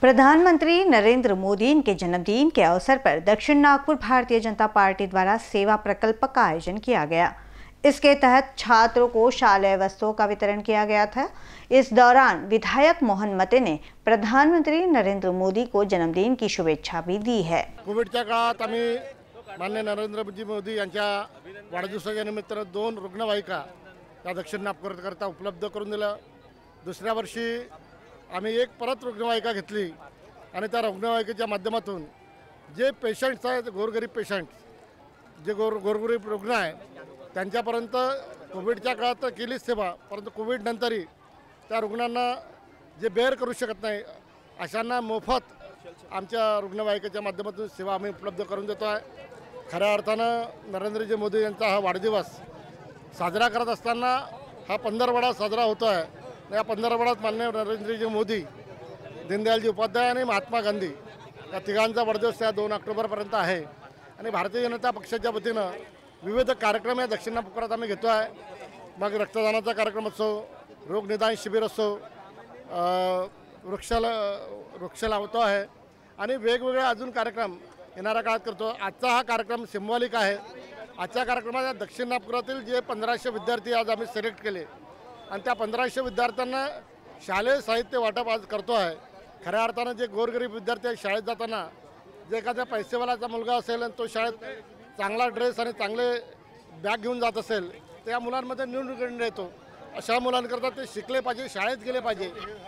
प्रधानमंत्री नरेंद्र मोदी के जन्मदिन के अवसर पर दक्षिण नागपुर भारतीय जनता पार्टी द्वारा सेवा प्रकल्प का आयोजन किया गया इसके तहत छात्रों को शालेय वस्तुओं का वितरण किया गया था इस दौरान विधायक मोहन मते ने प्रधानमंत्री नरेंद्र मोदी को जन्मदिन की शुभेच्छा भी दी है कोविड नरेंद्र मोदी यांच्या दोन रुग्णवाहिका दक्षिण नागपुर उपलब्ध करून दिलं वर्षी आम्ही एक परत रुग्णवाहिका घेतली आणि त्या रुग्णवाहिकेच्या माध्यमातून जे पेशंट्स आहेत गोरगरीब पेशंट जे गोर गोरगरीब रुग्ण आहे त्यांच्यापर्यंत कोविडच्या काळात तर केलीच सेवा परंतु कोविडनंतरही त्या रुग्णांना जे बेअर करू शकत नाही अशांना मोफत आमच्या रुग्णवाहिकेच्या माध्यमातून सेवा आम्ही उपलब्ध करून देतो आहे खऱ्या अर्थानं नरेंद्रजी मोदी यांचा हा वाढदिवस साजरा करत असताना हा पंधरवडा साजरा होतो आहे या पंधरवड्यात मान्य नरेंद्रजी मोदी दीनदयालजी उपाध्याय आणि महात्मा गांधी या तिघांचा वाढदिवस या दोन ऑक्टोबरपर्यंत आहे आणि भारतीय जनता पक्षाच्या वतीनं विविध कार्यक्रम या नागपुरात आम्ही घेतो आहे मग रक्तदानाचा कार्यक्रम असो रोगनिदान शिबिर असो वृक्षाला वृक्ष लावतो आहे आणि वेगवेगळे अजून कार्यक्रम येणाऱ्या काळात करतो आजचा हा कार्यक्रम सिम्बॉलिक आहे आजच्या कार्यक्रमात दक्षिण नागपुरातील जे पंधराशे विद्यार्थी आज आम्ही सिलेक्ट केले आणि त्या पंधराशे विद्यार्थ्यांना शालेय साहित्य वाटप आज करतो आहे खऱ्या अर्थानं जे गोरगरीब विद्यार्थी शाळेत जाताना जे एखाद्या पैसेवाल्याचा मुलगा असेल आणि तो शाळेत चांगला ड्रेस आणि चांगले बॅग घेऊन जात असेल त्या मुलांमध्ये निवडणूक येतो अशा मुलांकरता ते शिकले पाहिजे शाळेत गेले पाहिजे